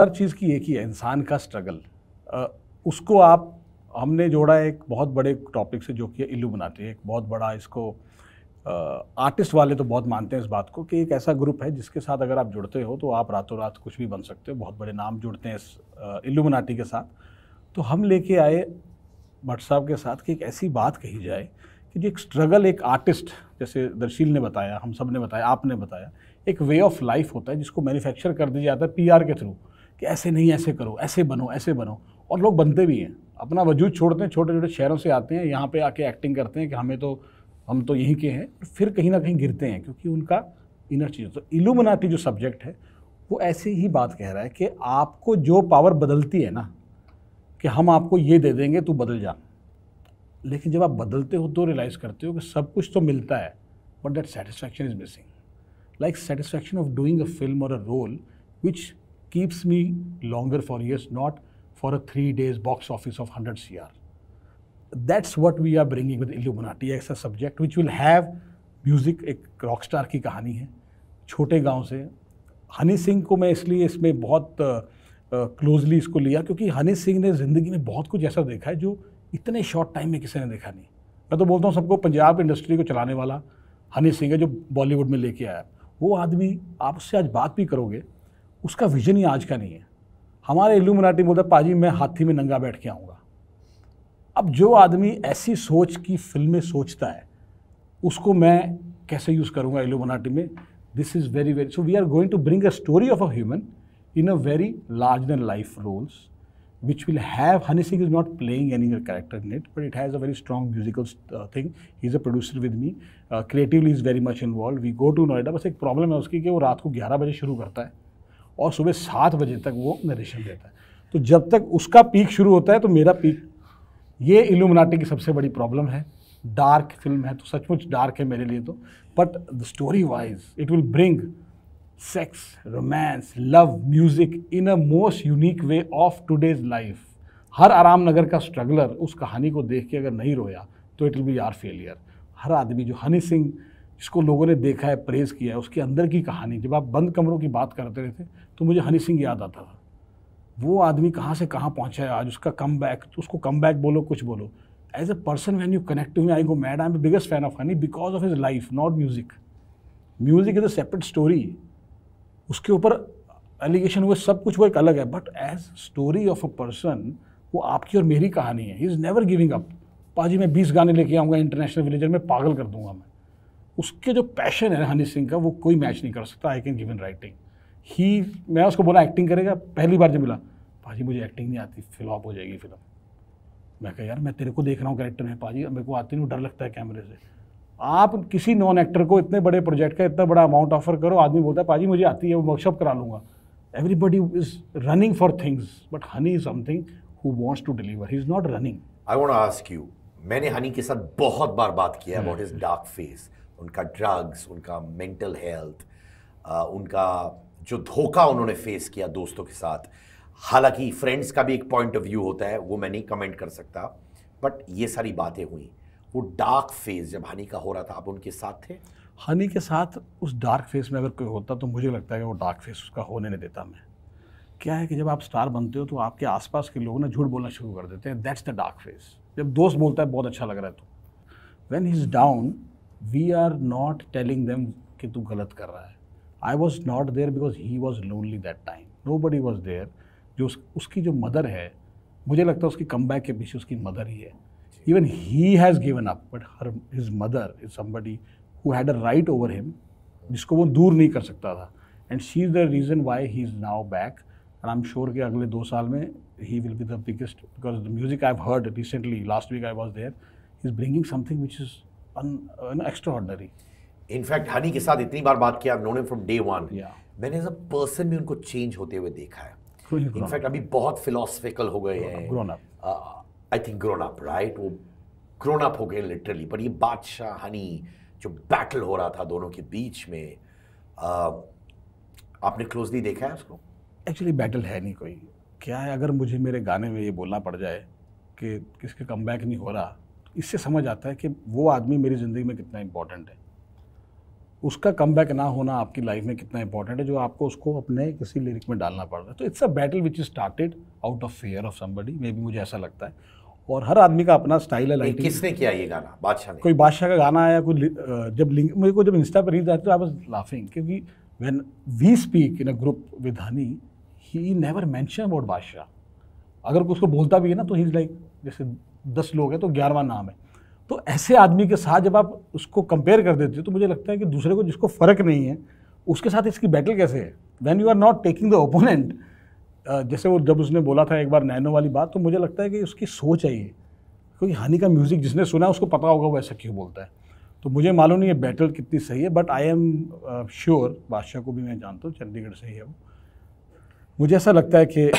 हर चीज़ की एक ही है इंसान का स्ट्रगल उसको आप हमने जोड़ा एक बहुत बड़े टॉपिक से जो कि इल्लू बनाते हैं एक बहुत बड़ा इसको आर्टिस्ट वाले तो बहुत मानते हैं इस बात को कि एक ऐसा ग्रुप है जिसके साथ अगर आप जुड़ते हो तो आप रातों रात कुछ भी बन सकते हो बहुत बड़े नाम जुड़ते हैं इस इल्लू के साथ तो हम लेके आए भट्ट साहब के साथ कि एक ऐसी बात कही जाए कि जो एक स्ट्रगल एक आर्टिस्ट जैसे दर्शील ने बताया हम सब ने बताया आपने बताया एक वे ऑफ लाइफ होता है जिसको मैन्युफैक्चर कर दिया जाता है पीआर के थ्रू कि ऐसे नहीं ऐसे करो ऐसे बनो ऐसे बनो और लोग बनते भी हैं अपना वजूद छोड़ते हैं छोटे छोटे शहरों से आते हैं यहाँ पे आके एक्टिंग करते हैं कि हमें तो हम तो यहीं के हैं फिर कहीं ना कहीं गिरते हैं क्योंकि उनका इनर चीज़ तो इलूमनाटी जो सब्जेक्ट है वो ऐसे ही बात कह रहा है कि आपको जो पावर बदलती है ना कि हम आपको ये दे देंगे तो बदल जा लेकिन जब आप बदलते हो तो रियलाइज़ करते हो कि सब कुछ तो मिलता है but that satisfaction is missing like satisfaction of doing a film और a role which keeps me longer for years, not for a three days box office of 100 CR. That's what we are bringing with Illuminati as a subject, which will have music एक rock star की कहानी है छोटे गांव से हनी सिंह को मैं इसलिए इसमें बहुत क्लोजली इसको लिया क्योंकि हनी सिंह ने ज़िंदगी में बहुत कुछ ऐसा देखा है जो इतने शॉर्ट टाइम में किसी ने देखा नहीं मैं तो बोलता हूँ सबको पंजाब इंडस्ट्री को चलाने वाला हनी सिंह है जो बॉलीवुड में लेके आया वो आदमी आप उससे आज बात भी करोगे उसका विजन ही आज का नहीं है हमारे इल्लू मराठी बोलता पाजी मैं हाथी में नंगा बैठ के आऊँगा अब जो आदमी ऐसी सोच की फिल्में सोचता है उसको मैं कैसे यूज़ करूँगा इल्लू मराठी में this is very very so we are going to bring a story of a human in a very large then life roles which will have Honey Singh is not playing any यर character in it but it has a very strong musical thing he is a producer with me creatively is very much involve we go to Noida बस एक problem है उसकी कि वो रात को ग्यारह बजे शुरू करता है और सुबह सात बजे तक वो नरेशन देता है तो जब तक उसका पीक शुरू होता है तो मेरा पीक ये इल्यूमिनाटी की सबसे बड़ी प्रॉब्लम है डार्क फिल्म है तो सचमुच डार्क है मेरे लिए तो but the story wise it will bring sex romance love music in a most unique way of today's life हर आराम नगर का स्ट्रगलर उस कहानी को देख के अगर नहीं रोया तो it will be a failure हर आदमी जो हनी सिंह जिसको लोगों ने देखा है प्रेस किया है उसके अंदर की कहानी जब आप बंद कमरों की बात करते रहे थे तो मुझे हनी सिंह याद आता था वो आदमी कहाँ से कहाँ पहुँचा है आज उसका कम बैक उसको कम बैक बोलो कुछ बोलो as a person when you connect me I go mad I am biggest fan of Honey because of his life not music music is a separate story उसके ऊपर एलिगेशन हुए सब कुछ वो एक अलग है but as story of a person वो आपकी और मेरी कहानी है he is never giving up पाजी मैं बीस गाने लेके आऊँगा इंटरनेशनल विलेजर में पागल कर दूंगा मैं उसके जो पैशन है हनी सिंह का वो कोई मैच नहीं कर सकता I can give in writing he मैं उसको बोला एक्टिंग करेगा पहली बार जब मिला भाजी मुझे एक्टिंग नहीं आती फ्लॉप हो जाएगी फिल्म मैं कह यार मैं तेरे को देख रहा हूँ कैरेक्टर में पाजी मेरे को आती नहीं डर लगता है कैमरे से आप किसी नॉन एक्टर को इतने बड़े प्रोजेक्ट का इतना बड़ा अमाउंट ऑफर करो आदमी बोलता है पाजी मुझे आती है वर्कशॉप करा लूँगा everybody is running for things but Honey is something who wants to deliver he is not running I want ask you मैंने हनी के साथ बहुत बार बात किया अबाउट इज डार्क फेस उनका ड्रग्स उनका मेंटल हेल्थ उनका जो धोखा उन्होंने फेस किया दोस्तों के साथ हालांकि फ्रेंड्स का भी एक पॉइंट ऑफ व्यू होता है वो मैं नहीं कमेंट कर सकता बट ये सारी बातें हुई वो डार्क फेज जब हनी का हो रहा था आप उनके साथ थे हनी के साथ उस डार्क फेज में अगर कोई होता तो मुझे लगता है कि वो डार्क फेस उसका होने नहीं देता मैं क्या है कि जब आप स्टार बनते हो तो आपके आसपास के लोग ना झूठ बोलना शुरू कर देते हैं दैट्स द डार्क फेस जब दोस्त बोलता है बहुत अच्छा लग रहा है तो when he is down we are not telling them कि तू गलत कर रहा है I was not there because he was lonely that time nobody was there जो उस, उसकी जो मदर है मुझे लगता है उसकी कम बैक के पीछे उसकी मदर ही है even he has given up but her his mother is somebody who had a right over him जिसको वो दूर नहीं कर सकता था and she is the reason why he is now back and I am sure कि अगले दो साल में he will be the biggest because the music I have heard recently last week I was there is bringing something which is extraordinary in fact Honey के साथ इतनी बार बात किया नोन फ्रॉम डे वन मैंने एज अ पर्सन भी उनको change होते हुए देखा है इनफैक्ट अभी बहुत फिलोसफिकल हो गए हैं I think grown up right वो ग्रोन अप हो गए लिटरली पर ये बादशाह हनी जो बैटल हो रहा था दोनों के बीच में uh, आपने क्लोजली देखा है उसको एक्चुअली बैटल है नहीं कोई क्या है अगर मुझे मेरे गाने में ये बोलना पड़ जाए कि किसके कम नहीं हो रहा इससे समझ आता है कि वो आदमी मेरी ज़िंदगी में कितना इम्पोर्टेंट है उसका कम बैक ना होना आपकी लाइफ में कितना इंपॉर्टेंट है जो आपको उसको अपने किसी लिरिक में डालना पड़ रहा है तो it's a battle which is started out of fear of somebody maybe मुझे ऐसा लगता है और हर आदमी का अपना स्टाइल है लाइटिंग किसने किया ये गाना बादशाह कोई बादशाह का गाना आया कोई जब लिंक मेरे को जब इंस्टा पर रील आते तो आई वॉज लाफिंग क्योंकि when we speak in a group with Honey he never mention about Badshah अगर उसको बोलता भी है ना तो ही इज़ लाइक जैसे दस लोग हैं तो ग्यारहवा नाम है तो ऐसे आदमी के साथ जब आप उसको कंपेयर कर देते हो तो मुझे लगता है कि दूसरे को जिसको फ़र्क नहीं है उसके साथ इसकी बैटल कैसे है when you are not taking the opponent जैसे वो जब उसने बोला था एक बार नैनो वाली बात तो मुझे लगता है कि उसकी सोच है ये क्योंकि हनी का म्यूज़िक जिसने सुना उसको पता होगा वो ऐसा क्यों बोलता है तो मुझे मालूम नहीं है बैटल कितनी सही है बट आई एम श्योर बादशाह को भी मैं जानता हूँ चंडीगढ़ से ही है वो मुझे ऐसा लगता है कि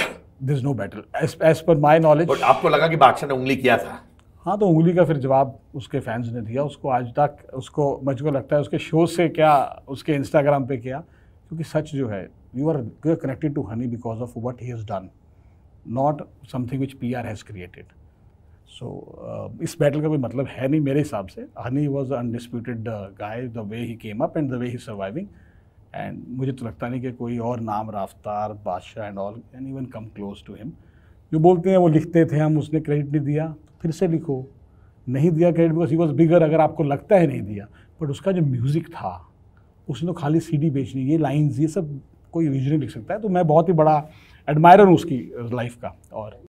this no battle as per my knowledge but आपको लगा कि बादशाह ने उंगली किया था हाँ तो उंगली का फिर जवाब उसके फैंस ने दिया उसको आज तक उसको मुझको लगता है उसके शो से क्या उसके इंस्टाग्राम पे किया क्योंकि सच जो है you are you are connected to Honey because of what he has done not something which P R has created so इस बैटल का कोई मतलब है नहीं मेरे हिसाब से Honey was undisputed guy the way he came up and the way he surviving and मुझे तो लगता नहीं कि कोई और नाम Raftaar Badshah and all and even come close to him जो बोलते हैं वो लिखते थे हम उसने क्रेडिट नहीं दिया फिर से लिखो नहीं दिया credit because he was bigger अगर आपको लगता है नहीं दिया बट उसका जो म्यूज़िक था उसने तो खाली डी बेचनी ये लाइन्स ये सब कोई रीजनली लिख सकता है तो मैं बहुत ही बड़ा एडमायर हूँ उसकी लाइफ uh, का और